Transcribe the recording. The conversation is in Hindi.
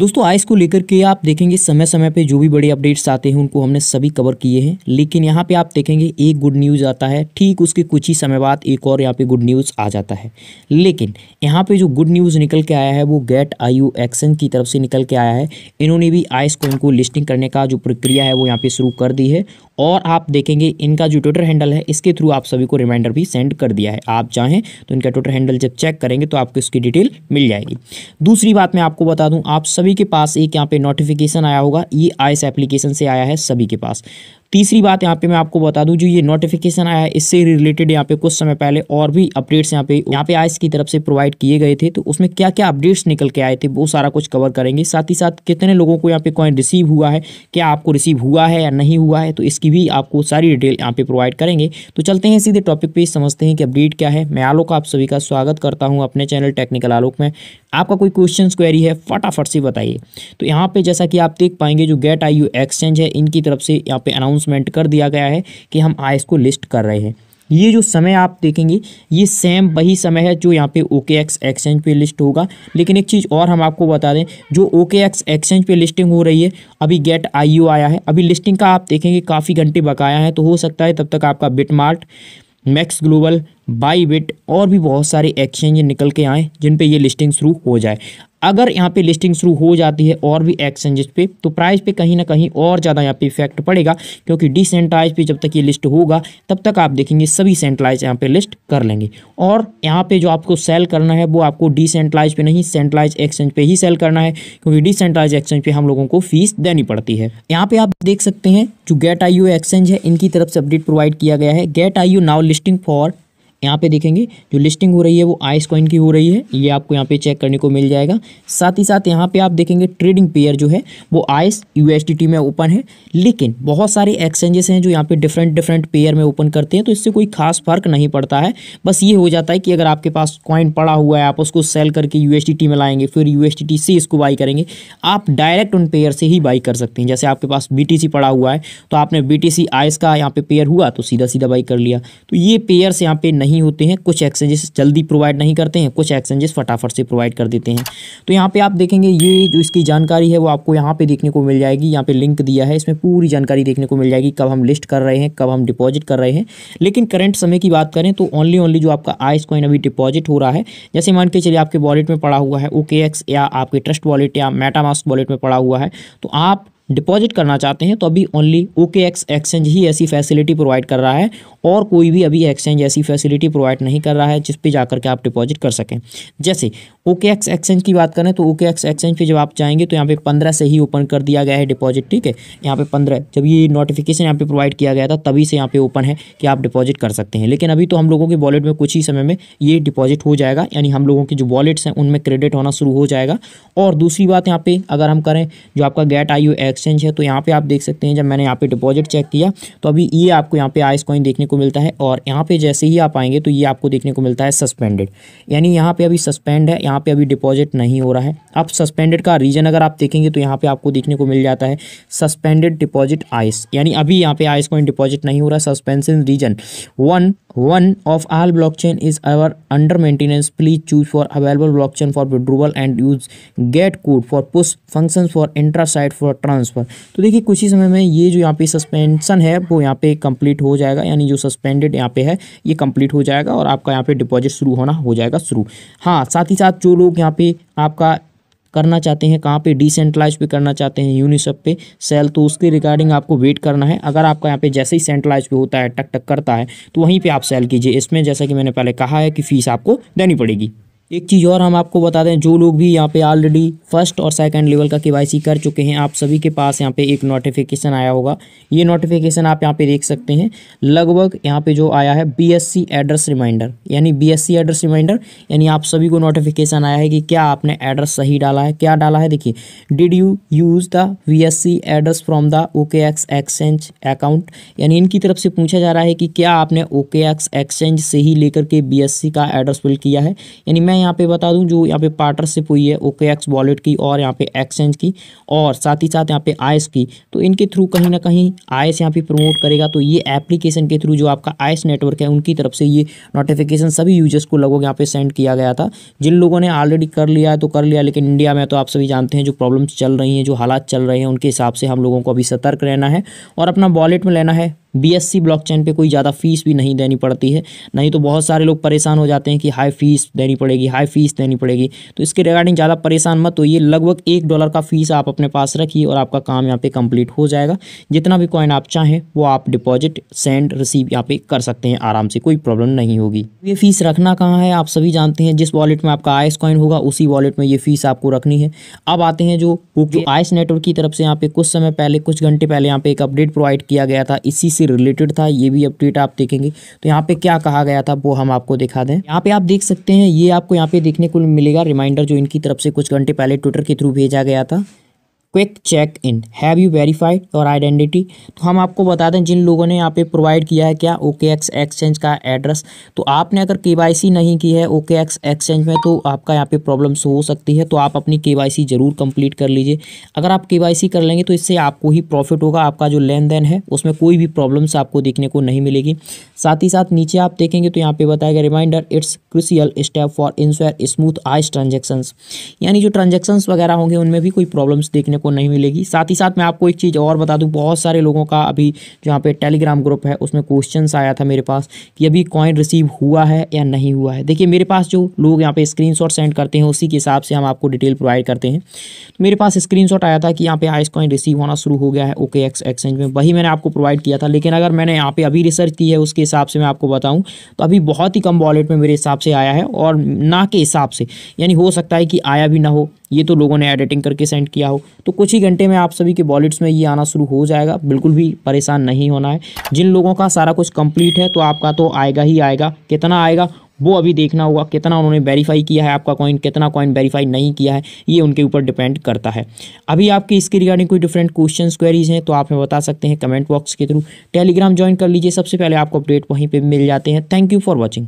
दोस्तों आइस को लेकर के आप देखेंगे समय समय पे जो भी बड़े अपडेट्स आते हैं उनको हमने सभी कवर किए हैं लेकिन यहाँ पे आप देखेंगे एक गुड न्यूज़ आता है ठीक उसके कुछ ही समय बाद एक और यहाँ पे गुड न्यूज़ आ जाता है लेकिन यहाँ पे जो गुड न्यूज़ निकल के आया है वो गेट यू एक्शन की तरफ से निकल के आया है इन्होंने भी आइस को इनको लिस्टिंग करने का जो प्रक्रिया है वो यहाँ पर शुरू कर दी है और आप देखेंगे इनका जो ट्विटर हैंडल है इसके थ्रू आप सभी को रिमाइंडर भी सेंड कर दिया है आप चाहें तो इनका ट्विटर हैंडल जब चेक करेंगे तो आपको इसकी डिटेल मिल जाएगी दूसरी बात मैं आपको बता दूँ आप सभी के पास एक यहाँ पे नोटिफिकेशन आया होगा ये आइस एप्लीकेशन से आया है सभी के पास तीसरी बात यहाँ पे मैं आपको बता दूँ जो ये नोटिफिकेशन आया है इससे रिलेटेड यहाँ पे कुछ समय पहले और भी अपडेट्स यहाँ पे यहाँ पे आइस की तरफ से प्रोवाइड किए गए थे तो उसमें क्या क्या अपडेट्स निकल के आए थे वो सारा कुछ कवर करेंगे साथ ही साथ कितने लोगों को यहाँ पे कॉइन रिसीव हुआ है क्या आपको रिसीव हुआ है या नहीं हुआ है तो इसकी भी आपको सारी डिटेल यहाँ पे प्रोवाइड करेंगे तो चलते हैं सीधे टॉपिक पर समझते हैं कि अपडेट क्या है मैं आलोक आप सभी का स्वागत करता हूँ अपने चैनल टेक्निकल आलोक में आपका कोई क्वेश्चन क्वेरी है फटाफट से बताइए तो यहाँ पे जैसा कि आप देख पाएंगे जो गेट आई एक्सचेंज है इनकी तरफ से यहाँ पे अनाउंस अनाउंसमेंट कर दिया गया है कि हम आइस को लिस्ट कर रहे हैं ये जो समय आप देखेंगे ये सेम वही समय है जो यहाँ पे ओके एक्स एक्सचेंज पे लिस्ट होगा लेकिन एक चीज़ और हम आपको बता दें जो ओके एक्स एक्सचेंज पे लिस्टिंग हो रही है अभी गेट यू आया है अभी लिस्टिंग का आप देखेंगे काफ़ी घंटे बकाया है तो हो सकता है तब तक आपका BitMart MEXC Global Bybit और भी बहुत सारे एक्सचेंज निकल के आए जिन पे ये लिस्टिंग शुरू हो जाए अगर यहाँ पे लिस्टिंग शुरू हो जाती है और भी एक्सचेंजेस पे तो प्राइस पे कहीं ना कहीं और ज़्यादा यहाँ पे इफेक्ट पड़ेगा क्योंकि डिसेंट्राइज पे जब तक ये लिस्ट होगा तब तक आप देखेंगे सभी सेंट्रलाइज यहाँ पे लिस्ट कर लेंगे और यहाँ पे जो आपको सेल करना है वो आपको डिसेंट्राइज पे नहीं सेंट्रलाइज एक्सचेंज पे ही सेल करना है क्योंकि डिसेंट्रलाइज एक्सचेंज पे हम लोगों को फीस देनी पड़ती है यहाँ पे आप देख सकते हैं जो गेट आई एक्सचेंज है इनकी तरफ से अपडेट प्रोवाइड किया गया है get I now listing for यहाँ पे देखेंगे जो लिस्टिंग हो रही है वो आइस कॉइन की हो रही है ये आपको यहाँ पे चेक करने को मिल जाएगा साथ ही साथ यहाँ पे आप देखेंगे ट्रेडिंग पेयर जो है वो आइस यूएसडीटी में ओपन है लेकिन बहुत सारे एक्सचेंजेस हैं जो यहाँ पे डिफरेंट डिफरेंट पेयर में ओपन करते हैं तो इससे कोई खास फर्क नहीं पड़ता है बस ये हो जाता है कि अगर आपके पास कॉइन पड़ा हुआ है आप उसको सेल करके यू में लाएंगे फिर यू से इसको बाई करेंगे आप डायरेक्ट उन पेयर से ही बाई कर सकते हैं जैसे आपके पास बी पड़ा हुआ है तो आपने बी टी आइस का यहाँ पे पेयर हुआ तो सीधा सीधा बाई कर लिया तो ये पेयर से यहाँ पे नहीं नहीं होते हैं कुछ एक्सचेंजेस जल्दी प्रोवाइड नहीं करते हैं कुछ एक्सचेंजेस फटाफट से प्रोवाइड कर देते हैं तो यहाँ पे आप देखेंगे ये जो इसकी जानकारी है वो आपको यहाँ पे देखने को मिल जाएगी यहाँ पे लिंक दिया है इसमें पूरी जानकारी देखने को मिल जाएगी कब हम लिस्ट कर रहे हैं कब हम डिपॉजिट कर रहे हैं लेकिन करंट समय की बात करें तो ओनली ओनली जो आपका आइस कॉइन अभी डिपॉजिट हो रहा है जैसे मान के चलिए आपके वॉलेट में पड़ा हुआ है ओके या आपके ट्रस्ट वॉलेट या मेटामास्क वॉलेट में पड़ा हुआ है तो आप डिपॉजिट करना चाहते हैं तो अभी ओनली ओके एक्स एक्सचेंज ही ऐसी फैसिलिटी प्रोवाइड कर रहा है और कोई भी अभी एक्सचेंज ऐसी फैसिलिटी प्रोवाइड नहीं कर रहा है जिस पे जाकर के आप डिपॉजिट कर सकें जैसे ओके एक्स एक्सचेंज की बात करें तो ओके एक्स एक्सचेंज पे जब आप जाएंगे तो यहाँ पे पंद्रह से ही ओपन कर दिया गया है डिपॉजिट ठीक है यहाँ पे पंद्रह जब ये नोटिफिकेशन यहाँ पे प्रोवाइड किया गया था तभी से यहाँ पे ओपन है कि आप डिपॉजिट कर सकते हैं लेकिन अभी तो हम लोगों के वॉलेट में कुछ ही समय में ये डिपॉजिट हो जाएगा यानी हम लोगों के जो वॉलेट्स हैं उनमें क्रेडिट होना शुरू हो जाएगा और दूसरी बात यहाँ पर अगर हम करें जो आपका गेट आई एक्सचेंज है तो यहाँ पे आप देख सकते हैं जब मैंने यहाँ पे डिपॉजिट चेक किया तो अभी ये आपको यहाँ पे आइस कॉइन देखने को मिलता है और यहाँ पे जैसे ही आप आएंगे तो ये आपको देखने को मिलता है सस्पेंडेड यानी यहाँ पे अभी सस्पेंड है यहाँ पे अभी डिपॉजिट नहीं हो रहा है अब सस्पेंडेड का रीजन अगर आप देखेंगे तो यहाँ पे आपको देखने को मिल जाता है सस्पेंडेड डिपॉजिट आइस यानी अभी यहाँ पे आइस कॉइन डिपॉजिट नहीं हो रहा suspension reason one one of all blockchain is our under maintenance please choose for available blockchain for withdrawal and use get code for push function for intra side for transfer तो देखिए कुछ ही समय में ये जो यहाँ पे सस्पेंशन है वो यहाँ पे कंप्लीट हो जाएगा यानी जो सस्पेंडेड यहाँ पे है ये कंप्लीट हो जाएगा और आपका यहाँ पे डिपॉजिट शुरू होना हो जाएगा शुरू हाँ साथ ही साथ जो लोग यहाँ पे आपका करना चाहते हैं कहाँ पे डिसेंट्रलाइज पे करना चाहते हैं यूनिसेफ पे सेल तो उसके रिगार्डिंग आपको वेट करना है अगर आपका यहाँ पे जैसे ही सेंट्रलाइज पे होता है टक टक करता है तो वहीं पर आप सेल कीजिए इसमें जैसा कि मैंने पहले कहा है कि फीस आपको देनी पड़ेगी एक चीज़ और हम आपको बता दें जो लोग भी यहाँ पे ऑलरेडी फर्स्ट और सेकंड लेवल का केवाईसी कर चुके हैं आप सभी के पास यहाँ पे एक नोटिफिकेशन आया होगा ये नोटिफिकेशन आप यहाँ पे देख सकते हैं लगभग यहाँ पे जो आया है बीएससी एड्रेस रिमाइंडर यानी बीएससी एड्रेस रिमाइंडर यानी आप सभी को नोटिफिकेशन आया है कि क्या आपने एड्रेस सही डाला है क्या डाला है देखिए did you use the V address from the OK exchange account यानी इनकी तरफ से पूछा जा रहा है कि क्या आपने ओके एक्सचेंज से ही लेकर के बी का एड्रेस फिल किया है यानी मैं यहाँ पे बता दूँ जो यहाँ पे पार्टनरशिप हुई है ओके एक्स वॉलेट की और यहाँ पे एक्सचेंज की और साथ ही साथ यहाँ पे आयस की तो इनके थ्रू कहीं ना कहीं आयस यहाँ पे प्रमोट करेगा तो ये एप्लीकेशन के थ्रू जो आपका आयस नेटवर्क है उनकी तरफ से ये नोटिफिकेशन सभी यूजर्स को लगभग यहाँ पे सेंड किया गया था जिन लोगों ने ऑलरेडी कर लिया है तो कर लिया लेकिन इंडिया में तो आप सभी जानते हैं जो प्रॉब्लम्स चल रही हैं जो हालात चल रहे हैं उनके हिसाब से हम लोगों को अभी सतर्क रहना है और अपना वॉलेट में लेना है बीएससी ब्लॉकचेन पे कोई ज़्यादा फीस भी नहीं देनी पड़ती है नहीं तो बहुत सारे लोग परेशान हो जाते हैं कि हाई फीस देनी पड़ेगी हाई फीस देनी पड़ेगी तो इसके रिगार्डिंग ज़्यादा परेशान मत होइए लगभग एक डॉलर का फीस आप अपने पास रखिए और आपका काम यहाँ पे कंप्लीट हो जाएगा जितना भी कॉइन आप चाहें वो आप डिपॉजिट सेंड रिसीव यहाँ पे कर सकते हैं आराम से कोई प्रॉब्लम नहीं होगी ये फीस रखना कहाँ है आप सभी जानते हैं जिस वॉलेट में आपका आइस कॉइन होगा उसी वॉलेट में ये फीस आपको रखनी है अब आते हैं जो जो आइस नेटवर्क की तरफ से यहाँ पे कुछ समय पहले कुछ घंटे पहले यहाँ पे एक अपडेट प्रोवाइड किया गया था इसी से से रिलेटेड था ये भी अपडेट आप देखेंगे तो यहाँ पे क्या कहा गया था वो हम आपको दिखा दें यहाँ पे आप देख सकते हैं ये आपको यहाँ पे देखने को मिलेगा रिमाइंडर जो इनकी तरफ से कुछ घंटे पहले ट्विटर के थ्रू भेजा गया था quick check in have you verified your identity तो हम आपको बता दें जिन लोगों ने यहाँ पे प्रोवाइड किया है क्या ओके एक्स एक्सचेंज का एड्रेस तो आपने अगर के नहीं की है ओके एक्स एक्सचेंज में तो आपका यहाँ पे प्रॉब्लम्स हो सकती है तो आप अपनी के ज़रूर कंप्लीट कर लीजिए अगर आप के कर लेंगे तो इससे आपको ही प्रॉफिट होगा आपका जो लेन देन है उसमें कोई भी प्रॉब्लम्स आपको देखने को नहीं मिलेगी साथ ही साथ नीचे आप देखेंगे तो यहाँ पे बताया गया reminder it's crucial step for ensure smooth ice transactions यानी जो ट्रांजेक्शन्स वगैरह होंगे उनमें भी कोई प्रॉब्लम्स देखने को नहीं मिलेगी साथ ही साथ मैं आपको एक चीज़ और बता दूँ बहुत सारे लोगों का अभी जो यहाँ पे टेलीग्राम ग्रुप है उसमें क्वेश्चन आया था मेरे पास कि अभी कॉइन रिसीव हुआ है या नहीं हुआ है देखिए मेरे पास जो लोग यहाँ पे स्क्रीन सेंड करते हैं उसी के हिसाब से हम आपको डिटेल प्रोवाइड करते हैं मेरे पास स्क्रीन आया था कि यहाँ पे आइस कॉइन रिसीव होना शुरू हो गया है ओके एक्सचेंज में वही मैंने आपको प्रोवाइड किया था लेकिन अगर मैंने यहाँ पे अभी रिसर्च की है उसके हिसाब से मैं आपको बताऊं तो अभी बहुत ही कम वॉलेट में मेरे हिसाब से आया है और ना के हिसाब से यानी हो सकता है कि आया भी ना हो ये तो लोगों ने एडिटिंग करके सेंड किया हो तो कुछ ही घंटे में आप सभी के वॉलेट्स में ये आना शुरू हो जाएगा बिल्कुल भी परेशान नहीं होना है जिन लोगों का सारा कुछ कंप्लीट है तो आपका तो आएगा ही आएगा कितना आएगा वो अभी देखना होगा कितना उन्होंने वेरीफाई किया है आपका कॉइन कितना कॉइन वेरीफाई नहीं किया है ये उनके ऊपर डिपेंड करता है अभी आपकी इसके रिगार्डिंग कोई डिफरेंट क्वेश्चन क्वेरीज हैं तो आप हमें बता सकते हैं कमेंट बॉक्स के थ्रू टेलीग्राम ज्वाइन कर लीजिए सबसे पहले आपको अपडेट वहीं पर मिल जाते हैं थैंक यू फॉर वॉचिंग